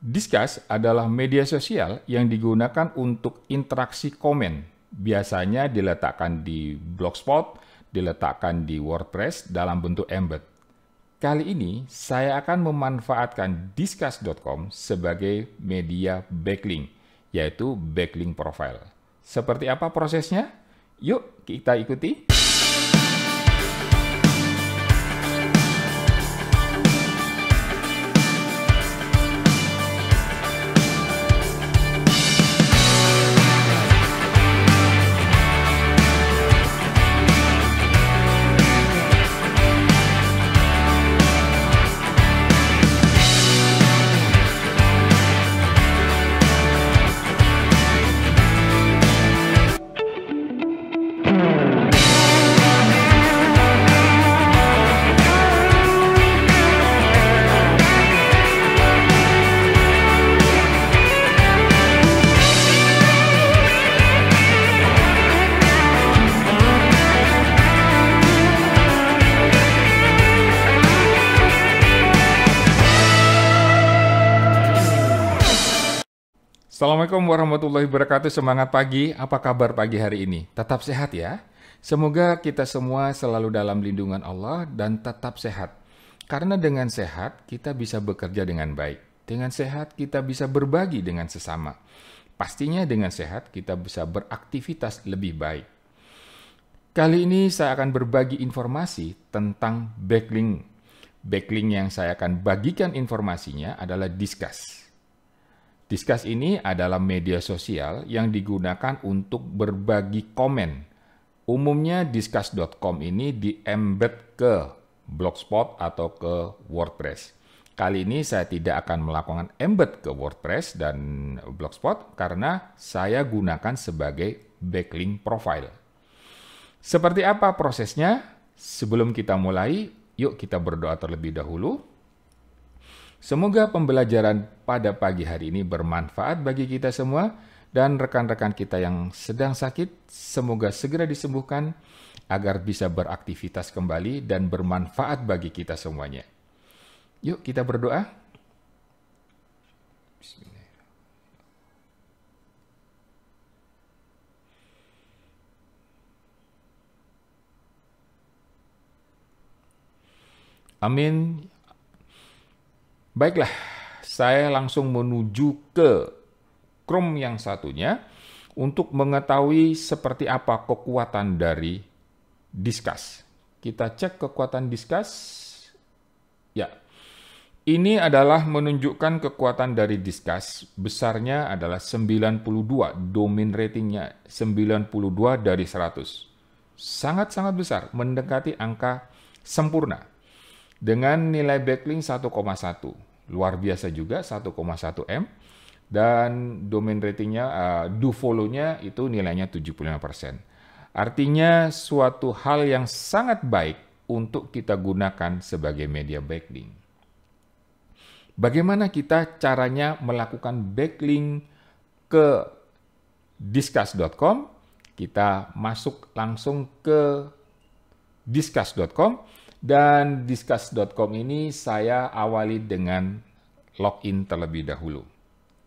Discuss adalah media sosial yang digunakan untuk interaksi komen. Biasanya diletakkan di Blogspot, diletakkan di WordPress dalam bentuk embed. Kali ini saya akan memanfaatkan discuss.com sebagai media backlink, yaitu backlink profile. Seperti apa prosesnya? Yuk kita ikuti. Assalamualaikum warahmatullahi wabarakatuh. Semangat pagi. Apa kabar pagi hari ini? Tetap sehat ya. Semoga kita semua selalu dalam lindungan Allah dan tetap sehat. Karena dengan sehat kita bisa bekerja dengan baik. Dengan sehat kita bisa berbagi dengan sesama. Pastinya dengan sehat kita bisa beraktivitas lebih baik. Kali ini saya akan berbagi informasi tentang backlink. Backlink yang saya akan bagikan informasinya adalah Discuss. Discuss ini adalah media sosial yang digunakan untuk berbagi komen. Umumnya discuss.com ini diembed ke Blogspot atau ke WordPress. Kali ini saya tidak akan melakukan embed ke WordPress dan Blogspot karena saya gunakan sebagai backlink profile. Seperti apa prosesnya? Sebelum kita mulai, yuk kita berdoa terlebih dahulu. Semoga pembelajaran pada pagi hari ini bermanfaat bagi kita semua dan rekan-rekan kita yang sedang sakit semoga segera disembuhkan agar bisa beraktivitas kembali dan bermanfaat bagi kita semuanya. Yuk kita berdoa. Amin Baiklah, saya langsung menuju ke Chrome yang satunya untuk mengetahui seperti apa kekuatan dari diskus. Kita cek kekuatan diskus. Ya. Ini adalah menunjukkan kekuatan dari diskus. Besarnya adalah 92, domain ratingnya 92 dari 100. Sangat-sangat besar, mendekati angka sempurna dengan nilai backlink 1,1. Luar biasa juga 1,1 M dan domain ratingnya uh, do follow-nya itu nilainya 75%. Artinya suatu hal yang sangat baik untuk kita gunakan sebagai media backlink. Bagaimana kita caranya melakukan backlink ke discuss.com? Kita masuk langsung ke discuss.com dan discuss.com ini saya awali dengan login terlebih dahulu.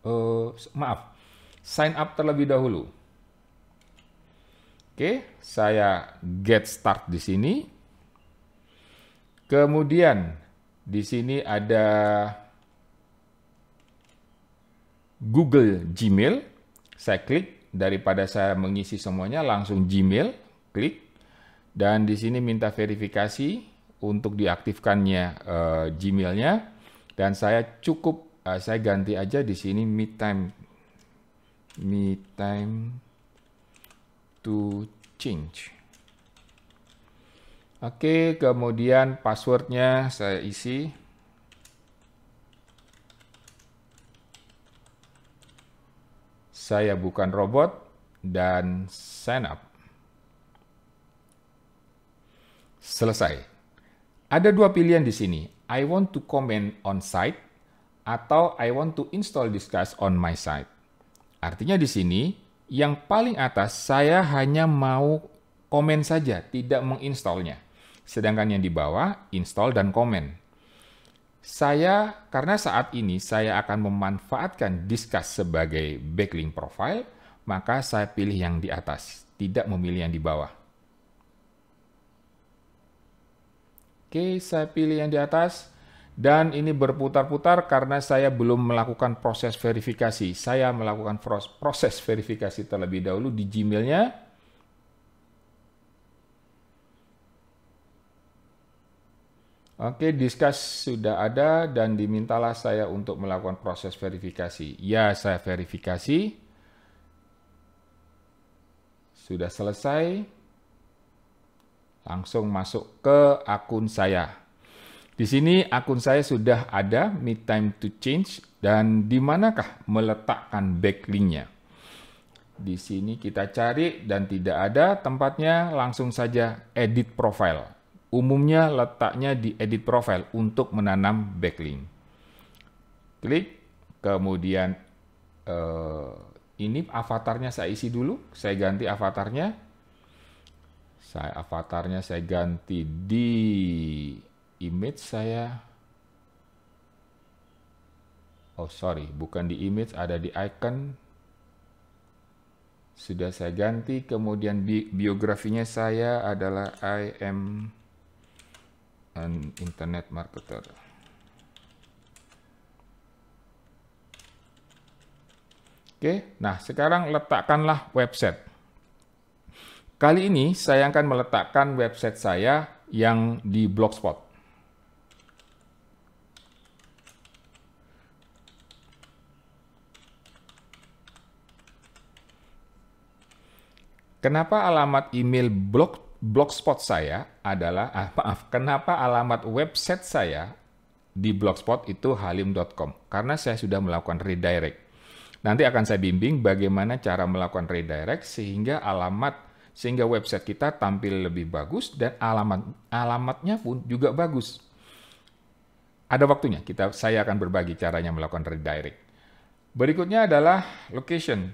Uh, maaf, sign up terlebih dahulu. Oke, saya get start di sini. Kemudian di sini ada Google Gmail. Saya klik daripada saya mengisi semuanya langsung Gmail, klik. Dan di sini minta verifikasi untuk diaktifkannya uh, Gmailnya dan saya cukup uh, saya ganti aja di sini me time me time to change. Oke, kemudian passwordnya saya isi. Saya bukan robot dan sign up. Selesai. Ada dua pilihan di sini. I want to comment on site atau I want to install discuss on my site. Artinya di sini, yang paling atas saya hanya mau komen saja, tidak menginstalnya. Sedangkan yang di bawah, install dan komen. Saya, karena saat ini saya akan memanfaatkan discuss sebagai backlink profile, maka saya pilih yang di atas, tidak memilih yang di bawah. Oke, saya pilih yang di atas. Dan ini berputar-putar karena saya belum melakukan proses verifikasi. Saya melakukan proses verifikasi terlebih dahulu di Gmail-nya. Oke, discuss sudah ada dan dimintalah saya untuk melakukan proses verifikasi. Ya, saya verifikasi. Sudah selesai langsung masuk ke akun saya. Di sini akun saya sudah ada, me time to change, dan di manakah meletakkan backlinknya? Di sini kita cari dan tidak ada tempatnya, langsung saja edit profile. Umumnya letaknya di edit profile untuk menanam backlink. Klik, kemudian eh, ini avatarnya saya isi dulu, saya ganti avatarnya, saya avatarnya saya ganti di image saya. Oh sorry, bukan di image, ada di icon. Sudah saya ganti, kemudian bi biografinya saya adalah I am an internet marketer. Oke, nah sekarang letakkanlah website. Kali ini saya akan meletakkan website saya yang di Blogspot. Kenapa alamat email blog blogspot saya adalah ah, maaf, kenapa alamat website saya di blogspot itu halim.com? Karena saya sudah melakukan redirect. Nanti akan saya bimbing bagaimana cara melakukan redirect sehingga alamat sehingga website kita tampil lebih bagus dan alamat alamatnya pun juga bagus. Ada waktunya, kita saya akan berbagi caranya melakukan redirect. Berikutnya adalah location.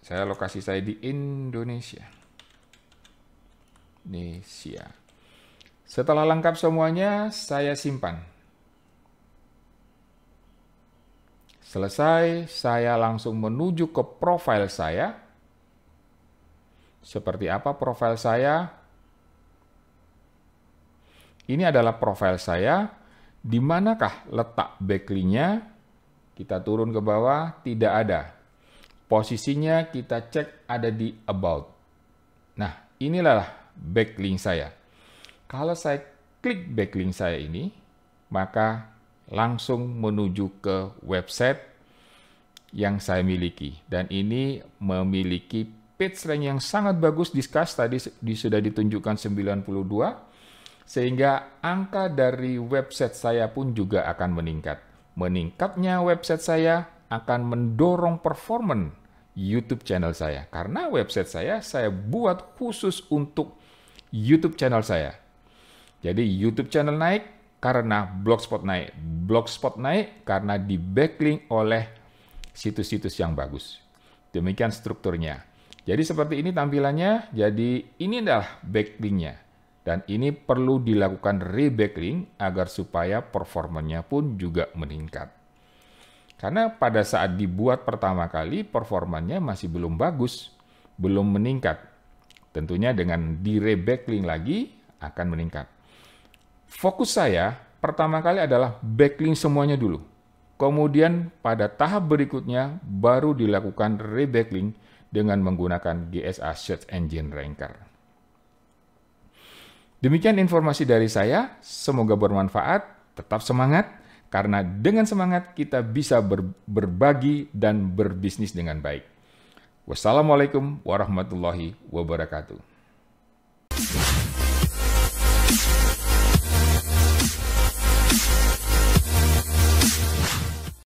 Saya lokasi saya di Indonesia. Indonesia. Setelah lengkap semuanya, saya simpan. Selesai, saya langsung menuju ke profile saya seperti apa profil saya? Ini adalah profil saya. Di manakah letak backlinknya? Kita turun ke bawah, tidak ada. Posisinya kita cek ada di about. Nah, inilah backlink saya. Kalau saya klik backlink saya ini, maka langsung menuju ke website yang saya miliki. Dan ini memiliki page rank yang sangat bagus discuss tadi sudah ditunjukkan 92 sehingga angka dari website saya pun juga akan meningkat. Meningkatnya website saya akan mendorong performan YouTube channel saya karena website saya saya buat khusus untuk YouTube channel saya. Jadi YouTube channel naik karena blogspot naik, blogspot naik karena di backlink oleh situs-situs yang bagus. Demikian strukturnya. Jadi seperti ini tampilannya. Jadi ini adalah backlinknya. Dan ini perlu dilakukan rebacklink agar supaya performanya pun juga meningkat. Karena pada saat dibuat pertama kali performanya masih belum bagus, belum meningkat. Tentunya dengan di rebacklink lagi akan meningkat. Fokus saya pertama kali adalah backlink semuanya dulu. Kemudian pada tahap berikutnya baru dilakukan rebacklink dengan menggunakan GSA Search Engine Ranker. Demikian informasi dari saya, semoga bermanfaat, tetap semangat, karena dengan semangat kita bisa ber berbagi dan berbisnis dengan baik. Wassalamualaikum warahmatullahi wabarakatuh.